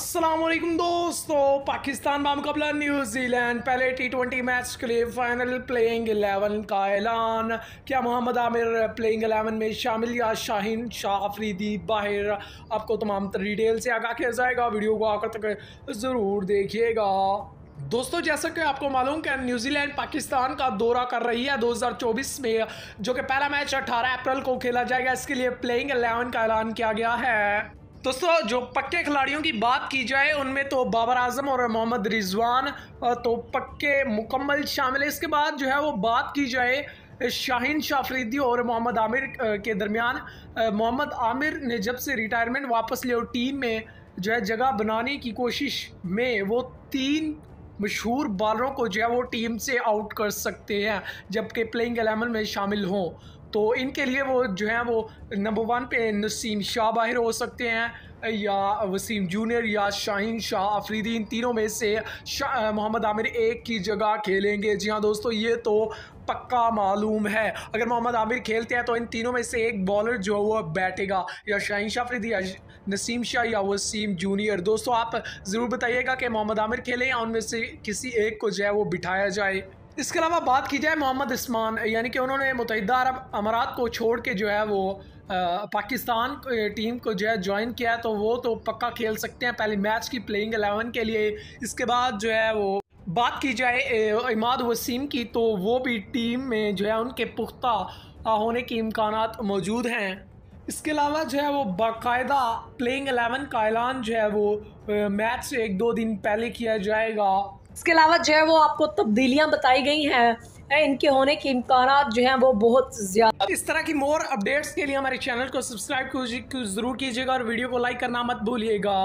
असलम दोस्तों पाकिस्तान बामकबला न्यूजीलैंड पहले टी ट्वेंटी मैच के लिए फाइनल प्लेइंग एलेवन का ऐलान क्या मोहम्मद आमिर प्लेइंग एलेवन में शामिल या शाहिन शाह अफरीदी बाहर आपको तमाम डिटेल से आगा किया जाएगा वीडियो को आकर तक ज़रूर देखिएगा दोस्तों जैसा कि आपको मालूम कि न्यूजीलैंड पाकिस्तान का दौरा कर रही है 2024 में जो कि पहला मैच 18 अप्रैल को खेला जाएगा इसके लिए प्लेइंग 11 का ऐलान किया गया है दोस्तों जो पक्के खिलाड़ियों की बात की जाए उनमें तो बाबर आजम और मोहम्मद रिजवान तो पक्के मुकम्मल शामिल है इसके बाद जो है वो बात की जाए शाहीन शाफरीदी और मोहम्मद आमिर के दरमियान मोहम्मद आमिर ने जब से रिटायरमेंट वापस लिया और टीम में जो है जगह बनाने की कोशिश में वो तीन मशहूर बॉलरों को जो है वो टीम से आउट कर सकते हैं जबकि प्लेइंग एलेवन में शामिल हों तो इनके लिए वो जो है वो नंबर वन पे नसीम शाह बाहर हो सकते हैं या वसीम जूनियर या शाहीन शाह आफरीदी इन तीनों में से मोहम्मद आमिर एक की जगह खेलेंगे जी हाँ दोस्तों ये तो पक्का मालूम है अगर मोहम्मद आमिर खेलते हैं तो इन तीनों में से एक बॉलर जो है वो बैठेगा या शाहीन शाफरीदी या नसीम शाह या वसीम जूनियर दोस्तों आप ज़रूर बताइएगा कि मोहम्मद आमिर खेलें या उनमें से किसी एक को जो है वो बिठाया जाए इसके अलावा बात की जाए मोहम्मद इसमान यानी कि उन्होंने मुतहद अरब अमारात को छोड़ के जो है वो पाकिस्तान टीम को जो है ज्वाइन किया तो वो तो पक्का खेल सकते हैं पहले मैच की प्लेइंग एलेवन के लिए इसके बाद जो है वो बात की जाए इमाद वसीम की तो वो भी टीम में जो है उनके पुख्ता होने के इम्कान मौजूद हैं इसके अलावा जो है वो बाकायदा प्लेइंग एलेवन का ऐलान जो है वो मैच से एक दो दिन पहले किया जाएगा इसके अलावा जो है वो आपको तब्दीलियाँ बताई गई हैं इनके होने के इम्कान जो हैं वो बहुत ज़्यादा इस तरह की मोर अपडेट्स के लिए हमारे चैनल को सब्सक्राइब जरूर कीजिएगा और वीडियो को लाइक करना मत भूलिएगा